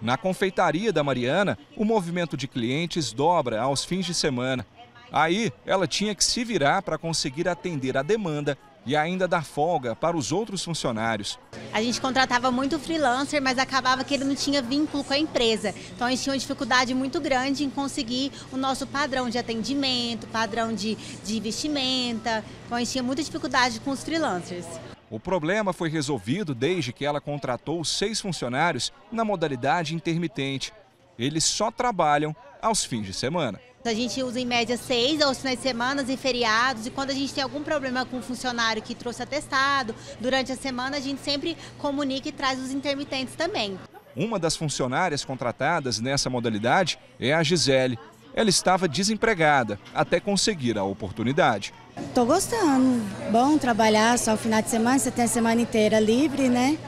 Na confeitaria da Mariana, o movimento de clientes dobra aos fins de semana. Aí, ela tinha que se virar para conseguir atender a demanda e ainda dar folga para os outros funcionários. A gente contratava muito freelancer, mas acabava que ele não tinha vínculo com a empresa. Então a gente tinha uma dificuldade muito grande em conseguir o nosso padrão de atendimento, padrão de, de vestimenta. Então a gente tinha muita dificuldade com os freelancers. O problema foi resolvido desde que ela contratou seis funcionários na modalidade intermitente. Eles só trabalham aos fins de semana. A gente usa em média seis aos finais de semana e feriados. E quando a gente tem algum problema com um funcionário que trouxe atestado, durante a semana a gente sempre comunica e traz os intermitentes também. Uma das funcionárias contratadas nessa modalidade é a Gisele, ela estava desempregada até conseguir a oportunidade. Estou gostando. Bom trabalhar só o final de semana, você tem a semana inteira livre, né?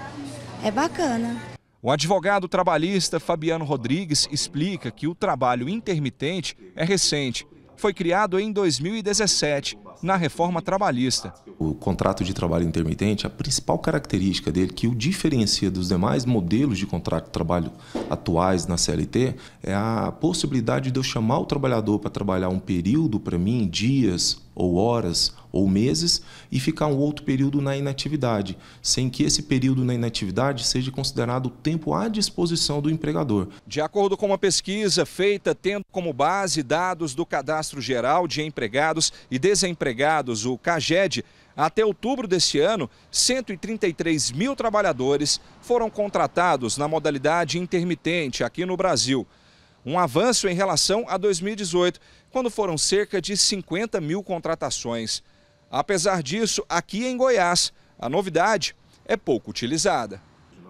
É bacana. O advogado trabalhista Fabiano Rodrigues explica que o trabalho intermitente é recente foi criado em 2017, na reforma trabalhista. O contrato de trabalho intermitente, a principal característica dele, que o diferencia dos demais modelos de contrato de trabalho atuais na CLT, é a possibilidade de eu chamar o trabalhador para trabalhar um período, para mim, dias ou horas, ou meses e ficar um outro período na inatividade, sem que esse período na inatividade seja considerado o tempo à disposição do empregador. De acordo com uma pesquisa feita tendo como base dados do Cadastro Geral de Empregados e Desempregados, o CAGED, até outubro deste ano, 133 mil trabalhadores foram contratados na modalidade intermitente aqui no Brasil. Um avanço em relação a 2018, quando foram cerca de 50 mil contratações. Apesar disso, aqui em Goiás, a novidade é pouco utilizada.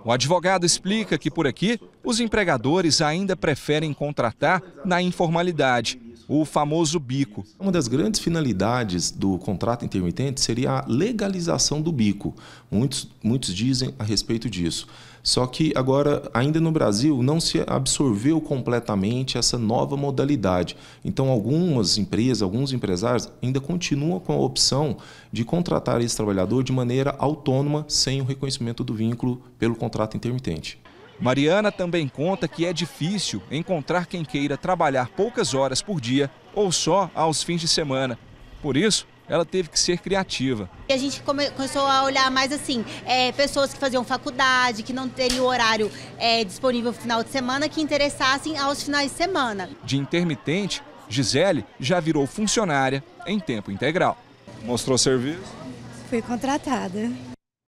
O advogado explica que por aqui os empregadores ainda preferem contratar na informalidade o famoso bico. Uma das grandes finalidades do contrato intermitente seria a legalização do bico. Muitos, muitos dizem a respeito disso. Só que agora, ainda no Brasil, não se absorveu completamente essa nova modalidade. Então, algumas empresas, alguns empresários ainda continuam com a opção de contratar esse trabalhador de maneira autônoma, sem o reconhecimento do vínculo pelo contrato intermitente. Mariana também conta que é difícil encontrar quem queira trabalhar poucas horas por dia ou só aos fins de semana. Por isso, ela teve que ser criativa. A gente começou a olhar mais assim, é, pessoas que faziam faculdade, que não teriam horário é, disponível no final de semana, que interessassem aos finais de semana. De intermitente, Gisele já virou funcionária em tempo integral. Mostrou serviço? Fui contratada.